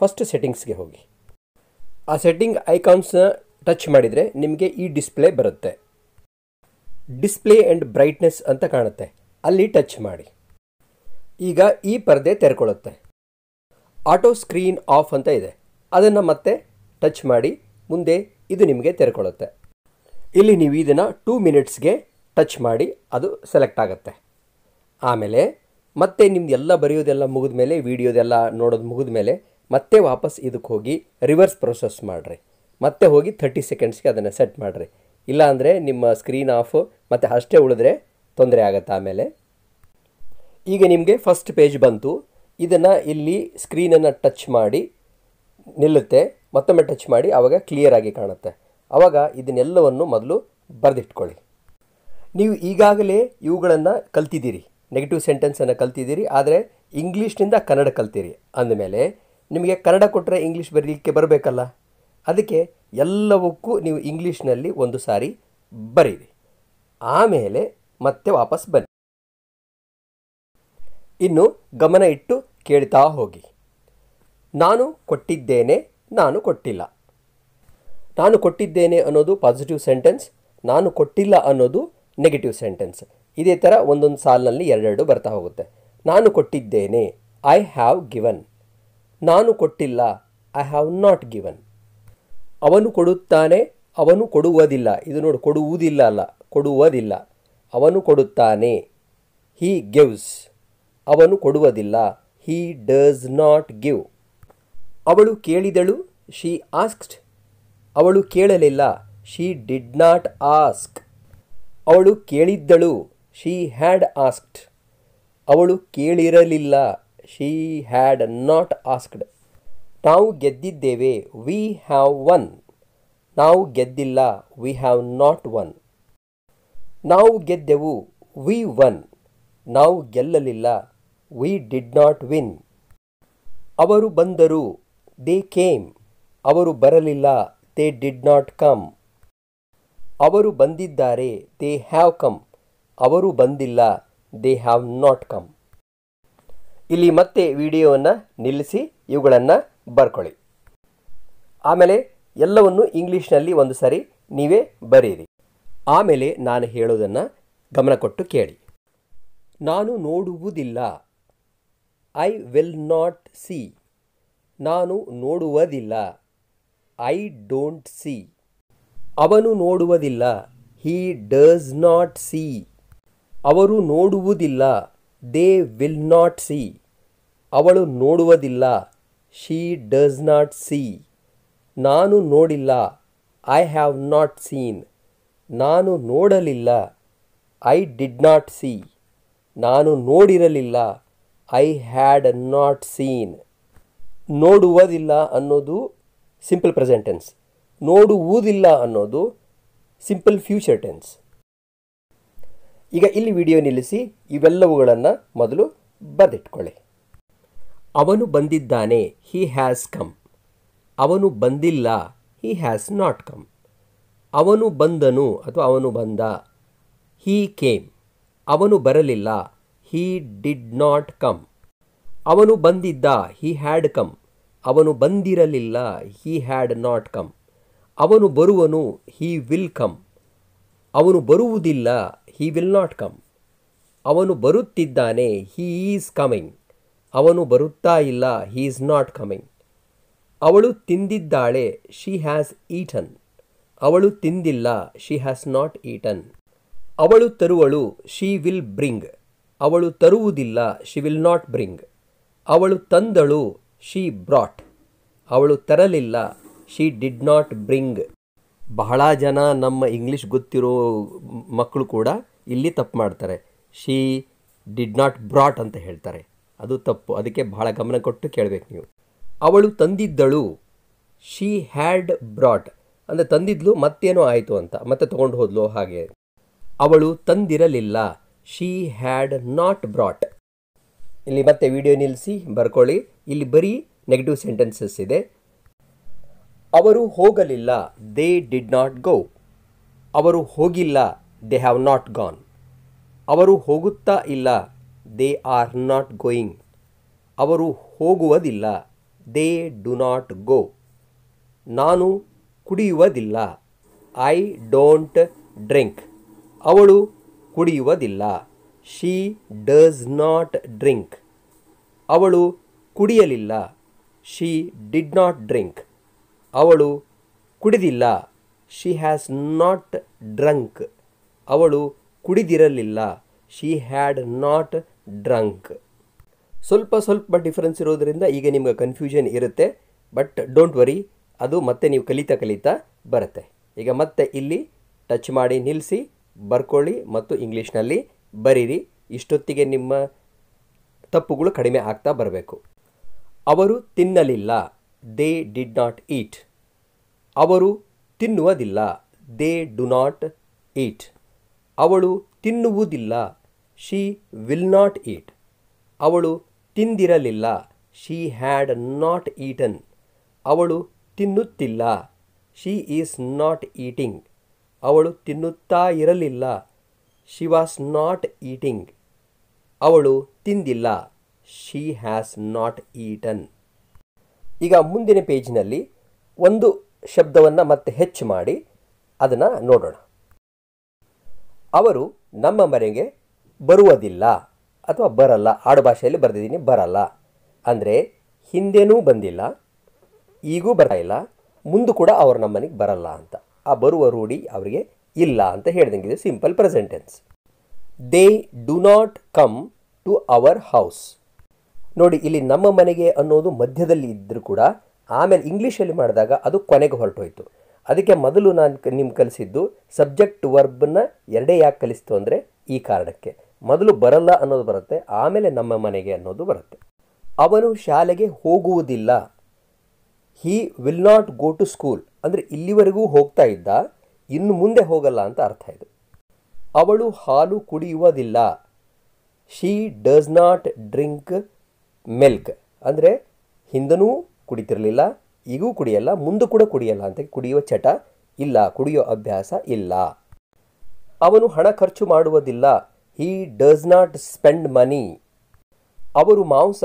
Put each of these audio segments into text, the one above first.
first ಸೆಟ್ಟಿಂಗ್ಸ್ಗೆ ಹೋಗಿ ಆ setting ಐಕಾನ್ಸ್ನ touch ಮಾಡಿದರೆ ನಿಮಗೆ ಈ ಡಿಸ್ಪ್ಲೇ ಬರುತ್ತೆ ಡಿಸ್ಪ್ಲೇ ಆ್ಯಂಡ್ ಬ್ರೈಟ್ನೆಸ್ ಅಂತ ಕಾಣುತ್ತೆ ಅಲ್ಲಿ ಟಚ್ ಮಾಡಿ ಈಗ ಈ ಪರದೆ ತೆರ್ಕೊಳ್ಳುತ್ತೆ ಆಟೋ ಸ್ಕ್ರೀನ್ ಆಫ್ ಅಂತ ಇದೆ ಅದನ್ನು ಮತ್ತೆ ಟಚ್ ಮಾಡಿ ಮುಂದೆ ಇದು ನಿಮಗೆ ತೆರ್ಕೊಳ್ಳುತ್ತೆ ಇಲ್ಲಿ ನೀವು ಇದನ್ನು ಟೂ ಮಿನಿಟ್ಸ್ಗೆ ಟಚ್ ಮಾಡಿ ಅದು ಸೆಲೆಕ್ಟ್ ಆಗುತ್ತೆ ಆಮೇಲೆ ಮತ್ತೆ ನಿಮ್ದು ಎಲ್ಲ ಬರೆಯೋದೆಲ್ಲ ಮುಗಿದ ಮೇಲೆ ವೀಡಿಯೋದೆಲ್ಲ ನೋಡೋದು ಮುಗಿದ ಮೇಲೆ ಮತ್ತೆ ವಾಪಸ್ ಇದಕ್ಕೆ ಹೋಗಿ ರಿವರ್ಸ್ ಪ್ರೊಸೆಸ್ ಮಾಡಿರಿ ಮತ್ತೆ ಹೋಗಿ ಥರ್ಟಿ ಸೆಕೆಂಡ್ಸ್ಗೆ ಅದನ್ನು ಸೆಟ್ ಮಾಡಿರಿ ಇಲ್ಲಾಂದರೆ ನಿಮ್ಮ ಸ್ಕ್ರೀನ್ ಆಫ್ ಮತ್ತು ಅಷ್ಟೇ ಉಳಿದ್ರೆ ತೊಂದರೆ ಆಗುತ್ತೆ ಆಮೇಲೆ ಈಗ ನಿಮಗೆ ಫಸ್ಟ್ ಪೇಜ್ ಬಂತು ಇದನ್ನು ಇಲ್ಲಿ ಸ್ಕ್ರೀನನ್ನು ಟಚ್ ಮಾಡಿ ನಿಲ್ಲುತ್ತೆ ಮತ್ತೊಮ್ಮೆ ಟಚ್ ಮಾಡಿ ಆವಾಗ ಕ್ಲಿಯರಾಗಿ ಕಾಣುತ್ತೆ ಆವಾಗ ಇದನ್ನೆಲ್ಲವನ್ನು ಮೊದಲು ಬರೆದಿಟ್ಕೊಳ್ಳಿ ನೀವು ಈಗಾಗಲೇ ಇವುಗಳನ್ನು ಕಲ್ತಿದ್ದೀರಿ ನೆಗೆಟಿವ್ ಸೆಂಟೆನ್ಸನ್ನು ಕಲ್ತಿದ್ದೀರಿ ಆದರೆ ಇಂಗ್ಲೀಷ್ನಿಂದ ಕನ್ನಡ ಕಲ್ತೀರಿ ಅಂದಮೇಲೆ ನಿಮಗೆ ಕನ್ನಡ ಕೊಟ್ಟರೆ ಇಂಗ್ಲೀಷ್ ಬರೀಲಿಕ್ಕೆ ಬರಬೇಕಲ್ಲ ಅದಕ್ಕೆ ಎಲ್ಲವಕ್ಕೂ ನೀವು ಇಂಗ್ಲೀಷ್ನಲ್ಲಿ ಒಂದು ಸಾರಿ ಬರೀರಿ ಆಮೇಲೆ ಮತ್ತೆ ವಾಪಸ್ ಬನ್ನಿ ಇನ್ನು ಗಮನ ಇಟ್ಟು ಕೇಳ್ತಾ ಹೋಗಿ ನಾನು ಕೊಟ್ಟಿದ್ದೇನೆ ನಾನು ಕೊಟ್ಟಿಲ್ಲ ನಾನು ಕೊಟ್ಟಿದ್ದೇನೆ ಅನ್ನೋದು ಪಾಸಿಟಿವ್ ಸೆಂಟೆನ್ಸ್ ನಾನು ಕೊಟ್ಟಿಲ್ಲ ಅನ್ನೋದು ನೆಗೆಟಿವ್ ಸೆಂಟೆನ್ಸ್ ಇದೇ ಥರ ಒಂದೊಂದು ಸಾಲಿನಲ್ಲಿ ಎರಡೆರಡು ಬರ್ತಾ ಹೋಗುತ್ತೆ ನಾನು ಕೊಟ್ಟಿದ್ದೇನೆ ಐ ಹ್ಯಾವ್ ಗಿವನ್ ನಾನು ಕೊಟ್ಟಿಲ್ಲ ಐ ಹ್ಯಾವ್ ನಾಟ್ ಗಿವನ್ ಅವನು ಕೊಡುತ್ತಾನೆ ಅವನು ಕೊಡುವುದಿಲ್ಲ ಇದು ನೋಡು ಕೊಡುವುದಿಲ್ಲ ಅಲ್ಲ ಕೊಡುವುದಿಲ್ಲ ಅವನು ಕೊಡುತ್ತಾನೆ ಹೀ ಗಿವ್ಸ್ ಅವನು ಕೊಡುವುದಿಲ್ಲ ಹೀ ಡಸ್ ನಾಟ್ ಗಿವ್ ಅವಳು ಕೇಳಿದಳು ಶೀ ಆಸ್ಕ್ಡ್ ಅವಳು ಕೇಳಲಿಲ್ಲ ಶಿ ಡಿಡ್ ನಾಟ್ ಆಸ್ಕ್ ಅವಳು ಕೇಳಿದ್ದಳು ಶಿ ಹ್ಯಾಡ್ ಆಸ್ಕ್ಡ್ ಅವಳು ಕೇಳಿರಲಿಲ್ಲ ಶೀ ಹ್ಯಾಡ್ ನಾಟ್ ಆಸ್ಕ್ಡ್ ನಾವು ಗೆದ್ದಿದ್ದೇವೆ ವಿ ಹ್ಯಾವ್ ಒನ್ ನಾವು ಗೆದ್ದಿಲ್ಲ ವಿ ಹ್ಯಾವ್ ನಾಟ್ ಒನ್ ನಾವು ಗೆದ್ದೆವು ವಿ ಒನ್ ನಾವು ಗೆಲ್ಲಲಿಲ್ಲ ವಿ ಡಿಡ್ ನಾಟ್ ವಿನ್ ಅವರು ಬಂದರು ದೇ ಕೇಮ್ ಅವರು ಬರಲಿಲ್ಲ ದೇ ಡಿಡ್ ನಾಟ್ ಕಮ್ ಅವರು ಬಂದಿದ್ದಾರೆ ದೇ ಹ್ಯಾವ್ ಕಮ್ ಅವರು ಬಂದಿಲ್ಲ ದೇ ಹ್ಯಾವ್ ನಾಟ್ ಕಮ್ ಇಲ್ಲಿ ಮತ್ತೆ ವಿಡಿಯೋವನ್ನು ನಿಲ್ಲಿಸಿ ಇವುಗಳನ್ನು ಬರ್ಕೊಳ್ಳಿ ಆಮೇಲೆ ಎಲ್ಲವನ್ನು ಇಂಗ್ಲೀಷ್ನಲ್ಲಿ ಒಂದು ಸಾರಿ ನೀವೇ ಬರೀರಿ ಆಮೇಲೆ ನಾನು ಹೇಳೋದನ್ನು ಗಮನ ಕೊಟ್ಟು ಕೇಳಿ ನಾನು ನೋಡುವುದಿಲ್ಲ ಐ ವಿಲ್ ನಾಟ್ ಸಿ ನಾನು ನೋಡುವುದಿಲ್ಲ ಐ ಡೋಂಟ್ ಸಿ ಅವನು ನೋಡುವುದಿಲ್ಲ ಹೀ ಡಸ್ ನಾಟ್ ಸಿ ಅವರು ನೋಡುವುದಿಲ್ಲ ದೇ ವಿಲ್ ನಾಟ್ ಸಿ ಅವಳು ನೋಡುವುದಿಲ್ಲ ಶೀ ಡಸ್ ನಾಟ್ ಸಿ ನಾನು ನೋಡಿಲ್ಲ ಐ ಹ್ಯಾವ್ ನಾಟ್ ಸೀನ್ ನಾನು ನೋಡಲಿಲ್ಲ ಐ ಡಿಡ್ ನಾಟ್ ಸಿ ನಾನು ನೋಡಿರಲಿಲ್ಲ ಐ ಹ್ಯಾಡ್ ನಾಟ್ ಸೀನ್ ನೋಡುವುದಿಲ್ಲ ಅನ್ನೋದು ಸಿಂಪಲ್ ಪ್ರೆಸೆಂಟೆನ್ಸ್ ನೋಡುವುದಿಲ್ಲ ಅನ್ನೋದು ಸಿಂಪಲ್ ಫ್ಯೂಚರ್ ಟೆನ್ಸ್ ಈಗ ಇಲ್ಲಿ ವಿಡಿಯೋ ನಿಲ್ಲಿಸಿ ಇವೆಲ್ಲವುಗಳನ್ನು ಮೊದಲು ಬರೆದಿಟ್ಕೊಳ್ಳಿ ಅವನು ಬಂದಿದ್ದಾನೆ ಹಿ ಹ್ಯಾಸ್ ಕಮ್ ಅವನು ಬಂದಿಲ್ಲ ಹಿ ಹ್ಯಾಸ್ ನಾಟ್ ಕಮ್ ಅವನು ಬಂದನು ಅಥವಾ ಅವನು ಬಂದ ಹೀ ಕೇಮ್ ಅವನು ಬರಲಿಲ್ಲ ಹೀ ಡಿಡ್ ನಾಟ್ ಕಮ್ ಅವನು ಬಂದಿದ್ದ ಹಿ ಹ್ಯಾಡ್ ಕಮ್ ಅವನು ಬಂದಿರಲಿಲ್ಲ ಹಿ ಹ್ಯಾಡ್ ನಾಟ್ ಕಮ್ ಅವನು ಬರುವನು ಹಿ ವಿಲ್ ಕಮ್ ಅವನು ಬರುವುದಿಲ್ಲ ಹೀ ವಿಲ್ ನಾಟ್ ಕಮ್ ಅವನು ಬರುತ್ತಿದ್ದಾನೆ ಹೀ ಈಸ್ ಕಮಿಂಗ್ ಅವನು ಬರುತ್ತಾ ಇಲ್ಲ ಹೀ ಈಸ್ ನಾಟ್ ಕಮಿಂಗ್ ಅವಳು ತಿಂದಿದ್ದಾಳೆ ಶಿ ಹ್ಯಾಸ್ ಈಟನ್ ಅವಳು ತಿಂದಿಲ್ಲ ಶಿ ಹ್ಯಾಸ್ ನಾಟ್ ಈಟನ್ ಅವಳು ತರುವಳು ಶಿ ವಿಲ್ ಬ್ರಿಂಗ್ ಅವಳು ತರುವುದಿಲ್ಲ ಶಿ ವಿಲ್ ನಾಟ್ ಬ್ರಿಂಗ್ ಅವಳು ತಂದಳು ಶಿ ಬ್ರಾಟ್ ಅವಳು ತರಲಿಲ್ಲ ಶಿ ಡಿಡ್ ನಾಟ್ ಬ್ರಿಂಗ್ ಬಹಳ ಜನ ನಮ್ಮ ಇಂಗ್ಲೀಷ್ ಗೊತ್ತಿರೋ ಮಕ್ಕಳು ಕೂಡ ಇಲ್ಲಿ ತಪ್ಪು ಮಾಡ್ತಾರೆ ಶೀ ಡಿಡ್ ನಾಟ್ ಬ್ರಾಟ್ ಅಂತ ಹೇಳ್ತಾರೆ ಅದು ತಪ್ಪು ಅದಕ್ಕೆ ಬಹಳ ಗಮನ ಕೊಟ್ಟು ಕೇಳಬೇಕು ನೀವು ಅವಳು ತಂದಿದ್ದಳು ಶೀ ಹ್ಯಾಡ್ ಬ್ರಾಟ್ ಅಂದರೆ ತಂದಿದ್ಲು ಮತ್ತೇನೋ ಆಯಿತು ಅಂತ ಮತ್ತೆ ತೊಗೊಂಡು ಹೋದ್ಲು ಹಾಗೆ ಅವಳು ತಂದಿರಲಿಲ್ಲ ಶೀ ಹ್ಯಾಡ್ ನಾಟ್ ಬ್ರಾಟ್ ಇಲ್ಲಿ ಮತ್ತೆ ವಿಡಿಯೋ ನಿಲ್ಲಿಸಿ ಬರ್ಕೊಳ್ಳಿ ಇಲ್ಲಿ ಬರೀ ನೆಗೆಟಿವ್ ಸೆಂಟೆನ್ಸಸ್ ಇದೆ ಅವರು ಹೋಗಲಿಲ್ಲ ದೇ ಡಿಡ್ ನಾಟ್ ಗೋ ಅವರು ಹೋಗಿಲ್ಲ ದೇ ಹ್ಯಾವ್ ನಾಟ್ ಗಾನ್ ಅವರು ಹೋಗುತ್ತಾ ಇಲ್ಲ ದೇ ಆರ್ ನಾಟ್ ಗೋಯಿಂಗ್ ಅವರು ಹೋಗುವುದಿಲ್ಲ ದೇ ಡು ನಾಟ್ ಗೋ ನಾನು ಕುಡಿಯುವುದಿಲ್ಲ ಐ ಡೋಂಟ್ ಡ್ರಿಂಕ್ ಅವಳು ಕುಡಿಯುವುದಿಲ್ಲ ಶೀ ಡಸ್ ನಾಟ್ ಡ್ರಿಂಕ್ ಅವಳು ಕುಡಿಯಲಿಲ್ಲ ಶೀ ಡಿಡ್ ನಾಟ್ ಡ್ರಿಂಕ್ ಅವಳು ಕುಡಿದಿಲ್ಲ ಶಿ ಹ್ಯಾಸ್ ನಾಟ್ ಡ್ರಂಕ್ ಅವಳು ಕುಡಿದಿರಲಿಲ್ಲ ಶಿ ಹ್ಯಾಡ್ ನಾಟ್ ಡ್ರಂಕ್ ಸ್ವಲ್ಪ ಸ್ವಲ್ಪ ಡಿಫ್ರೆನ್ಸ್ ಇರೋದರಿಂದ ಈಗ ನಿಮಗೆ ಕನ್ಫ್ಯೂಷನ್ ಇರುತ್ತೆ ಬಟ್ ಡೋಂಟ್ ವರಿ ಅದು ಮತ್ತೆ ನೀವು ಕಲಿತಾ ಕಲಿತಾ ಬರುತ್ತೆ ಈಗ ಮತ್ತೆ ಇಲ್ಲಿ ಟಚ್ ಮಾಡಿ ನಿಲ್ಲಿಸಿ ಬರ್ಕೊಳ್ಳಿ ಮತ್ತು ಇಂಗ್ಲೀಷ್ನಲ್ಲಿ ಬರೀರಿ ಇಷ್ಟೊತ್ತಿಗೆ ನಿಮ್ಮ ತಪ್ಪುಗಳು ಕಡಿಮೆ ಆಗ್ತಾ ಬರಬೇಕು ಅವರು ತಿನ್ನಲಿಲ್ಲ ದೇ ಡಿಡ್ ನಾಟ್ ಈಟ್ ಅವರು ತಿನ್ನುವುದಿಲ್ಲ ದೇ ಡು ನಾಟ್ ಈಟ್ ಅವಳು ತಿನ್ನುವುದಿಲ್ಲ ಶಿ ವಿಲ್ ನಾಟ್ ಈಟ್ ಅವಳು ತಿಂದಿರಲಿಲ್ಲ ಶಿ ಹ್ಯಾಡ್ ನಾಟ್ ಈಟನ್ ಅವಳು ತಿನ್ನುತ್ತಿಲ್ಲ ಶಿ ಈಸ್ ನಾಟ್ ಈಟಿಂಗ್ ಅವಳು ತಿನ್ನುತ್ತಾ ಇರಲಿಲ್ಲ ಶಿ ವಾಸ್ ನಾಟ್ ಈಟಿಂಗ್ ಅವಳು ತಿಂದಿಲ್ಲ ಶಿ ಹ್ಯಾಸ್ ನಾಟ್ ಈಟನ್ ಈಗ ಮುಂದಿನ ಪೇಜ್ನಲ್ಲಿ ಒಂದು ಶಬ್ದವನ್ನು ಮತ್ತೆ ಹೆಚ್ಚು ಮಾಡಿ ಅದನ್ನು ನೋಡೋಣ ಅವರು ನಮ್ಮ ಮನೆಗೆ ಬರುವುದಿಲ್ಲ ಅಥವಾ ಬರಲ್ಲ ಆಡುಭಾಷೆಯಲ್ಲಿ ಬರೆದಿದ್ದೀನಿ ಬರಲ್ಲ ಅಂದರೆ ಹಿಂದೆನೂ ಬಂದಿಲ್ಲ ಈಗೂ ಇಲ್ಲ ಮುಂದೂ ಕೂಡ ಅವರು ನಮ್ಮ ಮನೆಗೆ ಬರಲ್ಲ ಅಂತ ಆ ಬರುವ ರೂಢಿ ಅವರಿಗೆ ಇಲ್ಲ ಅಂತ ಹೇಳ್ದಂಗೆ ಇದು simple present tense they do not come to our house ನೋಡಿ ಇಲ್ಲಿ ನಮ್ಮ ಮನೆಗೆ ಅನ್ನೋದು ಮಧ್ಯದಲ್ಲಿ ಇದ್ದರೂ ಕೂಡ ಆಮೇಲೆ ಇಂಗ್ಲೀಷಲ್ಲಿ ಮಾಡಿದಾಗ ಅದು ಕೊನೆಗೆ ಹೊರಟೋಯ್ತು ಅದಕ್ಕೆ ಮೊದಲು ನಾನು ನಿಮ್ಗೆ ಕಲಿಸಿದ್ದು ಸಬ್ಜೆಕ್ಟ್ ವರ್ಬನ್ನ ಎರಡೇ ಯಾಕೆ ಕಲಿಸ್ತು ಅಂದರೆ ಈ ಕಾರಣಕ್ಕೆ ಮೊದಲು ಬರಲ್ಲ ಅನ್ನೋದು ಬರುತ್ತೆ ಆಮೇಲೆ ನಮ್ಮ ಮನೆಗೆ ಅನ್ನೋದು ಬರುತ್ತೆ ಅವನು ಶಾಲೆಗೆ ಹೋಗುವುದಿಲ್ಲ he will not go to school ಅಂದರೆ ಇಲ್ಲಿವರೆಗೂ ಹೋಗ್ತಾ ಇದ್ದ ಇನ್ನು ಮುಂದೆ ಹೋಗಲ್ಲ ಅಂತ ಅರ್ಥ ಇದು ಅವಳು ಹಾಲು ಕುಡಿಯುವುದಿಲ್ಲ she does not drink milk ಅಂದರೆ ಹಿಂದನೂ ಕುಡಿತಿರಲಿಲ್ಲ ಈಗೂ ಕುಡಿಯಲ್ಲ ಮುಂದೂ ಕೂಡ ಕುಡಿಯಲ್ಲ ಅಂತ ಕುಡಿಯುವ ಚಟ ಇಲ್ಲ ಕುಡಿಯೋ ಅಭ್ಯಾಸ ಇಲ್ಲ ಅವನು ಹಣ ಖರ್ಚು ಮಾಡುವುದಿಲ್ಲ he does not spend money ಅವರು ಮಾಂಸ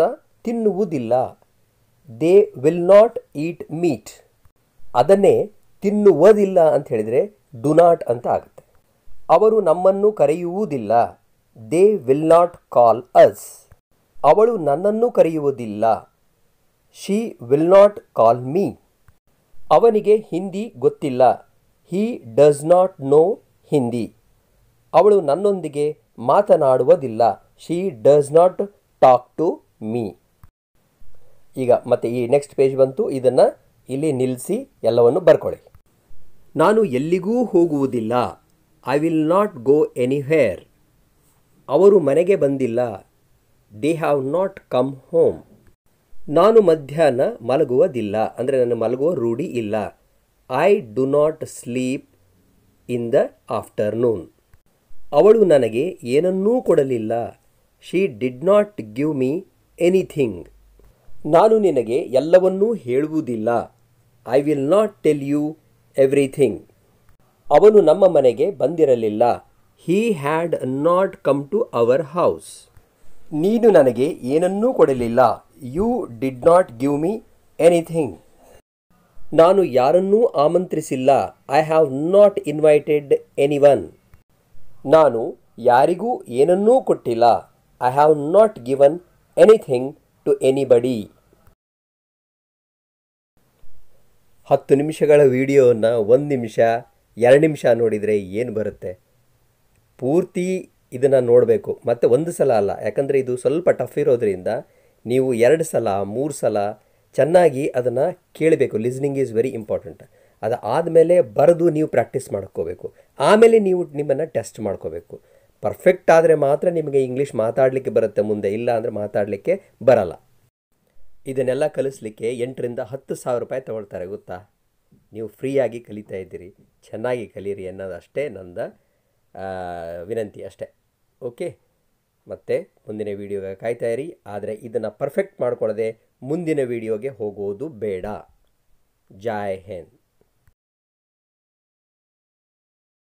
ತಿನ್ನುವುದಿಲ್ಲ they will not eat meat ಅದನ್ನೇ ತಿನ್ನುವುದಿಲ್ಲ ಅಂತ ಹೇಳಿದರೆ ಡು ನಾಟ್ ಅಂತ ಆಗುತ್ತೆ ಅವರು ನಮ್ಮನ್ನು ಕರೆಯುವುದಿಲ್ಲ they will not call us ಅವಳು ನನ್ನನ್ನು ಕರೆಯುವುದಿಲ್ಲ she will not call me ಅವನಿಗೆ ಹಿಂದಿ ಗೊತ್ತಿಲ್ಲ he does not know Hindi ಅವಳು ನನ್ನೊಂದಿಗೆ ಮಾತನಾಡುವುದಿಲ್ಲ she does not talk to me ಈಗ ಮತ್ತೆ ಈ ನೆಕ್ಸ್ಟ್ ಪೇಜ್ ಬಂತು ಇದನ್ನು ಇಲ್ಲಿ ನಿಲ್ಲಿಸಿ ಎಲ್ಲವನ್ನು ಬರ್ಕೊಳ್ಳಿ ನಾನು ಎಲ್ಲಿಗೂ ಹೋಗುವುದಿಲ್ಲ I will not go anywhere ಅವರು ಮನೆಗೆ ಬಂದಿಲ್ಲ they have not come home ನಾನು ಮಧ್ಯಾಹ್ನ ಮಲಗುವುದಿಲ್ಲ ಅಂದರೆ ನಾನು ಮಲಗುವ ರೂಢಿ ಇಲ್ಲ I do not sleep in the afternoon ಅವಳು ನನಗೆ ಏನನ್ನೂ ಕೊಡಲಿಲ್ಲ she did not give me anything ನಾನು ನಿನಗೆ ಎಲ್ಲವನ್ನೂ ಹೇಳುವುದಿಲ್ಲ I will not tell you everything ಅವನು ನಮ್ಮ ಮನೆಗೆ ಬಂದಿರಲಿಲ್ಲ he had not come to our house ನೀನು ನನಗೆ ಏನನ್ನೂ ಕೊಡಲಿಲ್ಲ you did not give me anything ನಾನು ಯಾರನ್ನೂ ಆಮಂತ್ರಿಸಿಲ್ಲ I have not invited anyone ನಾನು ಯಾರಿಗೂ ಏನನ್ನೂ ಕೊಟ್ಟಿಲ್ಲ I have not given anything to anybody ಹತ್ತು ನಿಮಿಷಗಳ ವಿಡಿಯೋವನ್ನು ಒಂದು ನಿಮಿಷ ಎರಡು ನಿಮಿಷ ನೋಡಿದರೆ ಏನು ಬರುತ್ತೆ ಪೂರ್ತಿ ಇದನ್ನು ನೋಡಬೇಕು ಮತ್ತು ಒಂದು ಸಲ ಅಲ್ಲ ಯಾಕಂದರೆ ಇದು ಸ್ವಲ್ಪ ಟಫ್ ಇರೋದರಿಂದ ನೀವು ಎರಡು ಸಲ ಮೂರು ಸಲ ಚೆನ್ನಾಗಿ ಅದನ್ನು ಕೇಳಬೇಕು ಲಿಸ್ನಿಂಗ್ ಈಸ್ ವೆರಿ ಇಂಪಾರ್ಟೆಂಟ್ ಅದು ಆದಮೇಲೆ ಬರೆದು ನೀವು ಪ್ರಾಕ್ಟೀಸ್ ಮಾಡ್ಕೋಬೇಕು ಆಮೇಲೆ ನೀವು ನಿಮ್ಮನ್ನು ಟೆಸ್ಟ್ ಮಾಡ್ಕೋಬೇಕು ಪರ್ಫೆಕ್ಟ್ ಆದರೆ ಮಾತ್ರ ನಿಮಗೆ ಇಂಗ್ಲೀಷ್ ಮಾತಾಡಲಿಕ್ಕೆ ಬರುತ್ತೆ ಮುಂದೆ ಇಲ್ಲ ಅಂದರೆ ಮಾತಾಡಲಿಕ್ಕೆ ಬರಲ್ಲ ಇದನ್ನೆಲ್ಲ ಕಲಿಸ್ಲಿಕ್ಕೆ ಎಂಟರಿಂದ ಹತ್ತು ಸಾವಿರ ರೂಪಾಯಿ ತೊಗೊಳ್ತಾರೆ ಗೊತ್ತಾ ನೀವು ಫ್ರೀಯಾಗಿ ಕಲಿತಾ ಇದ್ದೀರಿ ಚೆನ್ನಾಗಿ ಕಲೀರಿ ಅನ್ನೋದಷ್ಟೇ ನಂದ ವಿನಂತಿ ಅಷ್ಟೇ ಓಕೆ ಮತ್ತೆ ಮುಂದಿನ ವೀಡಿಯೋಗೆ ಕಾಯ್ತಾ ಆದರೆ ಇದನ್ನು ಪರ್ಫೆಕ್ಟ್ ಮಾಡ್ಕೊಳ್ಳದೆ ಮುಂದಿನ ವೀಡಿಯೋಗೆ ಹೋಗೋದು ಬೇಡ ಜೈ ಹಿಂದ್